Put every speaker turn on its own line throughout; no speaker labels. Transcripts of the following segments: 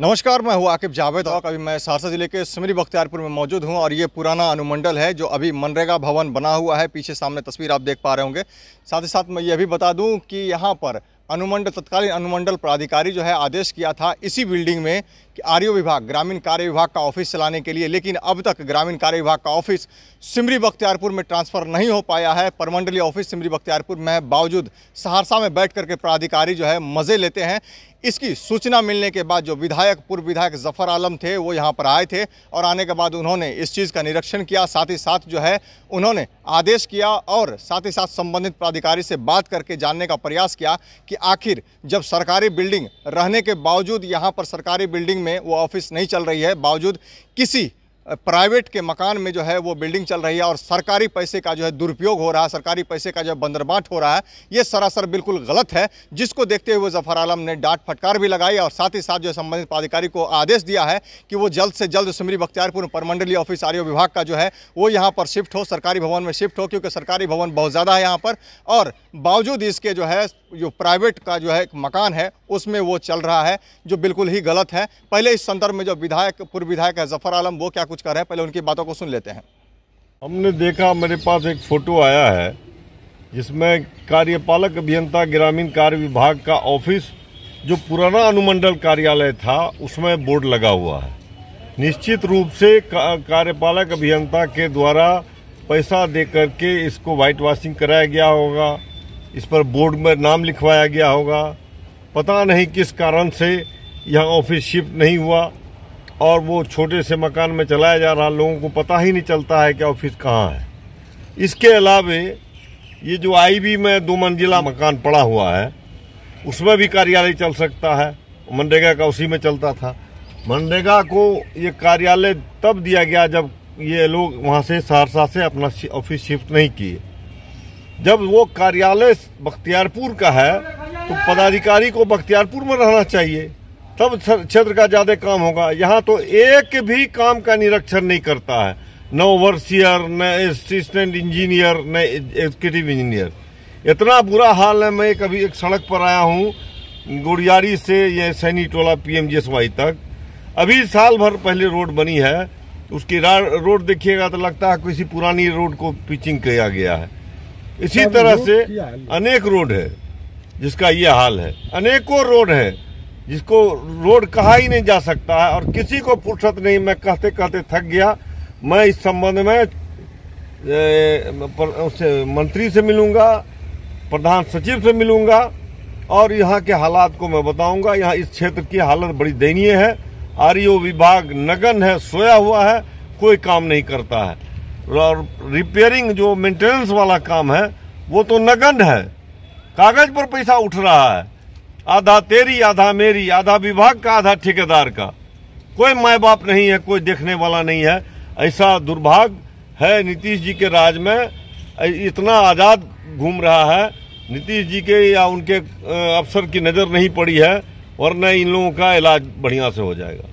नमस्कार मैं हूँ आकिब जावेद और अभी मैं सहरसा ज़िले के सिमरी बख्तियारपुर में मौजूद हूँ और ये पुराना अनुमंडल है जो अभी मनरेगा भवन बना हुआ है पीछे सामने तस्वीर आप देख पा रहे होंगे साथ ही साथ मैं ये भी बता दूँ कि यहाँ पर अनुमंडल तत्कालीन अनुमंडल प्राधिकारी जो है आदेश किया था इसी बिल्डिंग में कि आर्यो विभाग ग्रामीण कार्य विभाग का ऑफिस चलाने के लिए लेकिन अब तक ग्रामीण कार्य विभाग का ऑफिस सिमरी बख्तियारपुर में ट्रांसफ़र नहीं हो पाया है परमंडलीय ऑफिस सिमरी बख्तियारपुर में बावजूद सहरसा में बैठ करके प्राधिकारी जो है मज़े लेते हैं इसकी सूचना मिलने के बाद जो विधायक पूर्व विधायक जफर आलम थे वो यहाँ पर आए थे और आने के बाद उन्होंने इस चीज़ का निरीक्षण किया साथ ही साथ जो है उन्होंने आदेश किया और साथ ही साथ संबंधित प्राधिकारी से बात करके जानने का प्रयास किया कि आखिर जब सरकारी बिल्डिंग रहने के बावजूद यहाँ पर सरकारी बिल्डिंग में वो ऑफिस नहीं चल रही है बावजूद किसी प्राइवेट के मकान में जो है वो बिल्डिंग चल रही है और सरकारी पैसे का जो है दुरुपयोग हो रहा है सरकारी पैसे का जो है बंदरबाट हो रहा है ये सरासर बिल्कुल गलत है जिसको देखते हुए जफर आलम ने डांट फटकार भी लगाई और साथ ही साथ जो संबंधित पदाधिकारी को आदेश दिया है कि वो जल्द से जल्द सुमरी बख्तियारपुर परमंडलीय ऑफिस आर विभाग का जो है वो यहाँ पर शिफ्ट हो सरकारी भवन में शिफ्ट हो क्योंकि सरकारी भवन बहुत ज़्यादा है यहाँ पर और बावजूद इसके जो है जो प्राइवेट का जो है एक मकान है उसमें वो चल रहा है जो बिल्कुल ही गलत है पहले इस संदर्भ में जो विधायक पूर्व विधायक है जफर आलम वो क्या कुछ कर रहे हैं पहले उनकी बातों को सुन लेते हैं हमने देखा मेरे पास एक
फोटो आया है जिसमें कार्यपालक अभियंता ग्रामीण कार्य विभाग का ऑफिस जो पुराना अनुमंडल कार्यालय था उसमें बोर्ड लगा हुआ है निश्चित रूप से कार्यपालक अभियंता के द्वारा पैसा दे करके इसको वाइट वाशिंग कराया गया होगा इस पर बोर्ड में नाम लिखवाया गया होगा पता नहीं किस कारण से यहाँ ऑफिस शिफ्ट नहीं हुआ और वो छोटे से मकान में चलाया जा रहा लोगों को पता ही नहीं चलता है कि ऑफिस कहाँ है इसके अलावे ये जो आईबी में दो मंजिला मकान पड़ा हुआ है उसमें भी कार्यालय चल सकता है मनरेगा का उसी में चलता था मनरेगा को ये कार्यालय तब दिया गया जब ये लोग वहाँ से सहरसा से अपना ऑफिस शिफ्ट नहीं किए जब वो कार्यालय बख्तियारपुर का है तो पदाधिकारी को बख्तियारपुर में रहना चाहिए तब क्षेत्र का ज़्यादा काम होगा यहाँ तो एक भी काम का निरीक्षण नहीं करता है न ओवरसियर न असिस्टेंट इंजीनियर न एग्जीक्यूटिव इंजीनियर इतना बुरा हाल है मैं कभी एक सड़क पर आया हूँ गुड़ियारी से ये सैनी टोला पी एम तक अभी साल भर पहले रोड बनी है उसकी रोड देखिएगा तो लगता है किसी पुरानी रोड को पिचिंग किया गया है इसी तरह से अनेक रोड है जिसका ये हाल है अनेकों रोड है जिसको रोड कहा ही नहीं जा सकता है और किसी को फुर्सत नहीं मैं कहते कहते थक गया मैं इस संबंध में उससे मंत्री से मिलूंगा प्रधान सचिव से मिलूंगा और यहाँ के हालात को मैं बताऊंगा यहाँ इस क्षेत्र की हालत बड़ी दयनीय है आर विभाग नगन है सोया हुआ है कोई काम नहीं करता है और रिपेयरिंग जो मेंटेनेंस वाला काम है वो तो नगन है कागज पर पैसा उठ रहा है आधा तेरी आधा मेरी आधा विभाग का आधा ठेकेदार का कोई माए बाप नहीं है कोई देखने वाला नहीं है ऐसा दुर्भाग्य है नीतीश जी के राज में इतना आज़ाद घूम रहा है नीतीश जी के या उनके अफसर की नज़र नहीं पड़ी है वरना इन लोगों का इलाज बढ़िया से हो जाएगा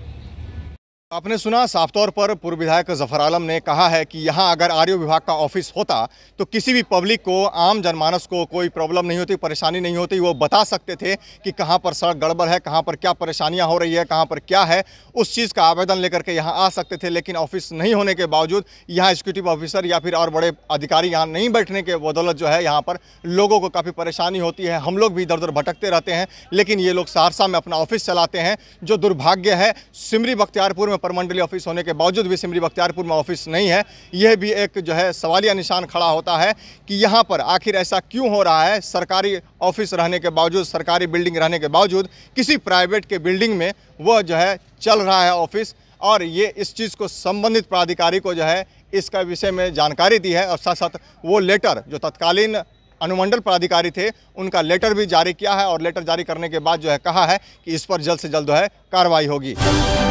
आपने सुना साफ तौर पर पूर्व विधायक जफर आलम ने कहा है कि यहाँ अगर आर विभाग का ऑफिस होता तो किसी भी पब्लिक को आम जनमानस को कोई प्रॉब्लम नहीं होती परेशानी नहीं होती वो बता सकते थे कि कहाँ पर सड़क गड़बड़ है कहाँ पर क्या परेशानियाँ हो रही है कहाँ पर क्या है उस चीज़ का आवेदन लेकर के यहाँ आ सकते थे लेकिन ऑफिस नहीं होने के बावजूद यहाँ एग्जीक्यूटिव ऑफिसर या फिर और बड़े अधिकारी यहाँ नहीं बैठने के बदौलत जो है यहाँ पर लोगों को काफ़ी परेशानी होती है हम लोग भी इधर उधर भटकते रहते हैं लेकिन ये लोग सहरसा में अपना ऑफिस चलाते हैं जो दुर्भाग्य है सिमरी बख्तियारपुर में प्रमंडलीय ऑफिस होने के बावजूद भी सिमरी बख्तियारपुर में ऑफिस नहीं है यह भी एक जो है सवालिया निशान खड़ा होता है कि यहाँ पर आखिर ऐसा क्यों हो रहा है सरकारी ऑफिस रहने के बावजूद सरकारी बिल्डिंग रहने के बावजूद किसी प्राइवेट के बिल्डिंग में वह जो है चल रहा है ऑफिस और ये इस चीज़ को संबंधित प्राधिकारी को जो है इसका विषय में जानकारी दी है और साथ साथ वो लेटर जो तत्कालीन अनुमंडल प्राधिकारी थे उनका लेटर भी जारी किया है और लेटर जारी करने के बाद जो है कहा है कि इस पर जल्द से जल्द जो है कार्रवाई होगी